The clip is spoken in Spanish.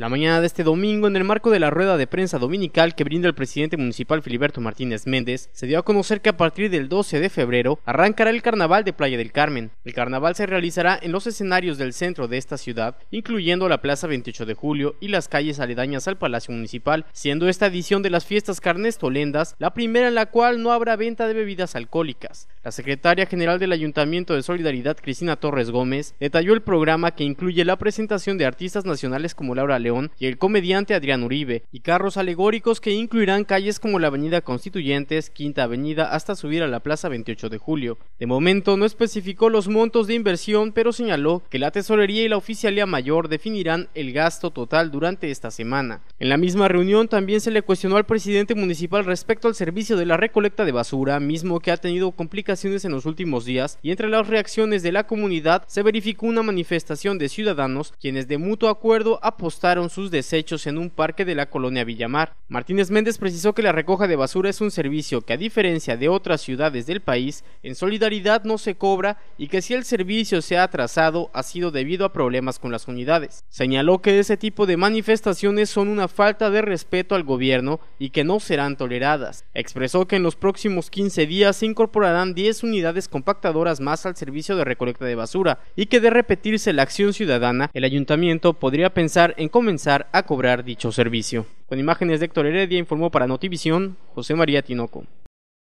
La mañana de este domingo, en el marco de la rueda de prensa dominical que brinda el presidente municipal Filiberto Martínez Méndez, se dio a conocer que a partir del 12 de febrero arrancará el carnaval de Playa del Carmen. El carnaval se realizará en los escenarios del centro de esta ciudad, incluyendo la Plaza 28 de Julio y las calles aledañas al Palacio Municipal, siendo esta edición de las fiestas carnestolendas la primera en la cual no habrá venta de bebidas alcohólicas. La secretaria general del Ayuntamiento de Solidaridad, Cristina Torres Gómez, detalló el programa que incluye la presentación de artistas nacionales como Laura León, y el comediante Adrián Uribe, y carros alegóricos que incluirán calles como la Avenida Constituyentes, Quinta Avenida, hasta subir a la Plaza 28 de Julio. De momento no especificó los montos de inversión, pero señaló que la tesorería y la oficialía mayor definirán el gasto total durante esta semana. En la misma reunión también se le cuestionó al presidente municipal respecto al servicio de la recolecta de basura, mismo que ha tenido complicaciones en los últimos días, y entre las reacciones de la comunidad se verificó una manifestación de ciudadanos quienes de mutuo acuerdo apostaron sus desechos en un parque de la colonia Villamar. Martínez Méndez precisó que la recoja de basura es un servicio que a diferencia de otras ciudades del país, en solidaridad no se cobra y que si el servicio se ha atrasado ha sido debido a problemas con las unidades. Señaló que ese tipo de manifestaciones son una falta de respeto al gobierno y que no serán toleradas. Expresó que en los próximos 15 días se incorporarán 10 unidades compactadoras más al servicio de recolecta de basura y que de repetirse la acción ciudadana, el ayuntamiento podría pensar en comenzar a cobrar dicho servicio. Con imágenes de Héctor Heredia informó para Notivisión José María Tinoco.